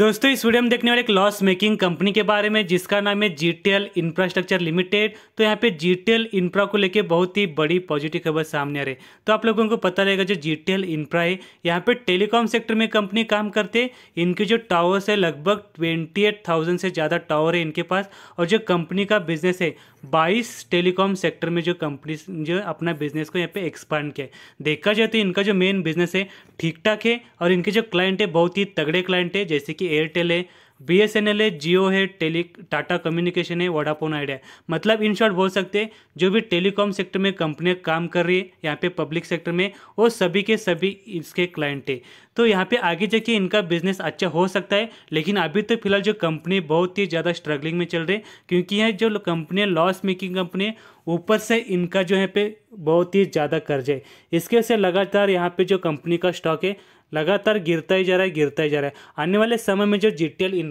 दोस्तों इस वीडियो में देखने वाले एक लॉस मेकिंग कंपनी के बारे में जिसका नाम है जीटीएल इंफ्रास्ट्रक्चर लिमिटेड तो यहाँ पे जीटीएल इंफ्रा को लेके बहुत ही बड़ी पॉजिटिव खबर सामने आ रही है तो आप लोगों को पता रहेगा जो जीटीएल इंफ्रा है यहाँ पे टेलीकॉम सेक्टर में कंपनी काम करते इनके जो टावर्स है लगभग ट्वेंटी से ज़्यादा टावर है इनके पास और जो कंपनी का बिजनेस है बाईस टेलीकॉम सेक्टर में जो कंपनी जो अपना बिजनेस को यहाँ पे एक्सपांड किया देखा जाए तो इनका जो मेन बिजनेस है ठीक ठाक है और इनके जो क्लाइंट है बहुत ही तगड़े क्लाइंट है जैसे कि कि एयरटेल है बी एस एन एल है जियो है टेली टाटा कम्युनिकेशन है वोडाफोन आइडिया मतलब इन शॉर्ट बोल सकते हैं जो भी टेलीकॉम सेक्टर में कंपनियाँ काम कर रही है यहाँ पे पब्लिक सेक्टर में वो सभी के सभी इसके क्लाइंट है तो यहाँ पे आगे जाके इनका बिजनेस अच्छा हो सकता है लेकिन अभी तो फिलहाल जो कंपनी बहुत ही ज़्यादा स्ट्रगलिंग में चल रही है क्योंकि यह जो कंपनी लॉस मेकिंग कंपनी है ऊपर से इनका जो है पे बहुत ही ज़्यादा कर्ज है इसके वजह से लगातार यहाँ पे जो कंपनी का स्टॉक है लगातार गिरता ही जा रहा है गिरता ही जा रहा है आने वाले समय में जो जी टी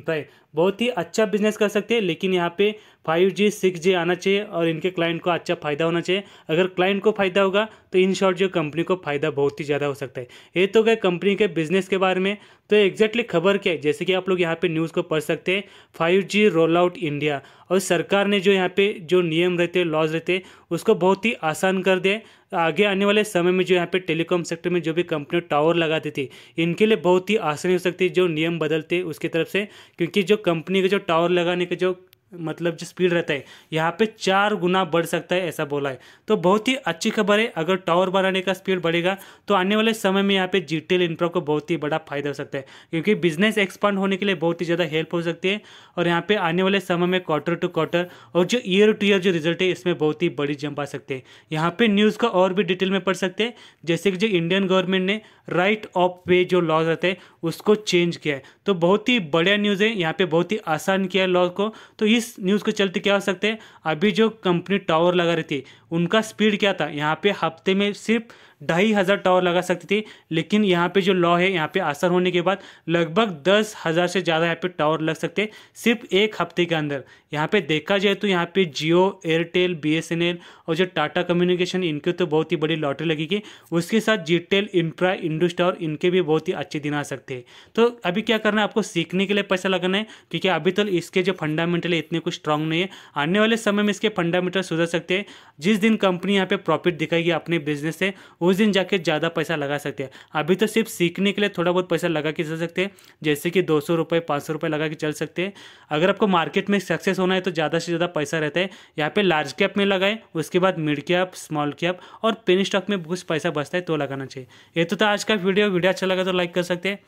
बहुत ही अच्छा बिजनेस कर सकते हैं लेकिन यहाँ पे फाइव जी सिक्स जी आना चाहिए और इनके क्लाइंट को अच्छा फ़ायदा होना चाहिए अगर क्लाइंट को फ़ायदा होगा तो इन शॉर्ट जो कंपनी को फ़ायदा बहुत ही ज़्यादा हो सकता है ये तो गए कंपनी के बिजनेस के बारे में तो एग्जैक्टली खबर क्या है जैसे कि आप लोग यहाँ पे न्यूज़ को पढ़ सकते हैं five G roll out India और सरकार ने जो यहाँ पे जो नियम रहते लॉज रहते उसको बहुत ही आसान कर दिया आगे आने वाले समय में जो यहाँ पे टेलीकॉम सेक्टर में जो भी कंपनी टावर लगाती थी इनके लिए बहुत ही आसानी हो सकती है जो नियम बदलते उसकी तरफ से क्योंकि जो कंपनी के जो टावर लगाने के जो मतलब जो स्पीड रहता है यहाँ पे चार गुना बढ़ सकता है ऐसा बोला है तो बहुत ही अच्छी खबर है अगर टावर बनाने का स्पीड बढ़ेगा तो आने वाले समय में यहाँ पे जी टी इंफ्रा को बहुत ही बड़ा फायदा हो सकता है क्योंकि बिजनेस एक्सपांड होने के लिए बहुत ही ज़्यादा हेल्प हो सकती है और यहाँ पे आने वाले समय में क्वार्टर टू क्वार्टर और जो ईयर टू ईयर जो रिजल्ट है इसमें बहुत ही बड़ी जंप आ सकते हैं यहाँ पर न्यूज़ का और भी डिटेल में पढ़ सकते हैं जैसे कि जो इंडियन गवर्नमेंट ने राइट ऑफ वे जो लॉ रहते हैं उसको चेंज किया है तो बहुत ही बढ़िया न्यूज़ है यहाँ पे बहुत ही आसान किया है लॉ को तो इस इस न्यूज़ के चलते क्या हो सकते हैं अभी जो कंपनी टावर लगा रही थी उनका स्पीड क्या था यहाँ पे हफ्ते में सिर्फ ढाई हज़ार टावर लगा सकती थी लेकिन यहाँ पे जो लॉ है यहाँ पे असर होने के बाद लगभग दस हज़ार से ज़्यादा यहाँ पे टावर लग सकते सिर्फ एक हफ्ते के अंदर यहाँ पे देखा जाए तो यहाँ पे जियो एयरटेल बीएसएनएल और जो टाटा कम्युनिकेशन इनके तो बहुत ही बड़ी लॉटरी लगेगी उसके साथ G tel infra Indus tower इनके भी बहुत ही अच्छे दिन आ सकते हैं तो अभी क्या करना है आपको सीखने के लिए पैसा लगाना है क्योंकि अभी तक तो इसके जो फंडामेंटल है इतने कुछ स्ट्रांग नहीं है आने वाले समय में इसके फंडामेंटल सुधर सकते हैं जिस दिन कंपनी यहाँ पे प्रॉफिट दिखाएगी अपने बिजनेस से उस उस दिन जाके ज़्यादा पैसा लगा सकते हैं अभी तो सिर्फ सीखने के लिए थोड़ा बहुत पैसा लगा के चल सकते हैं जैसे कि दो सौ रुपये पाँच सौ रुपये लगा के चल सकते हैं अगर आपको मार्केट में सक्सेस होना है तो ज़्यादा से ज़्यादा पैसा रहता है यहाँ पर लार्ज कैप में लगाएं उसके बाद मिड कैप स्मॉल कैप और पेन स्टॉक में कुछ पैसा बचता है तो लगाना चाहिए ये तो था आज का वीडियो वीडियो अच्छा लगा तो लाइक कर सकते हैं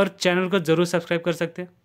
और चैनल को ज़रूर सब्सक्राइब कर सकते हैं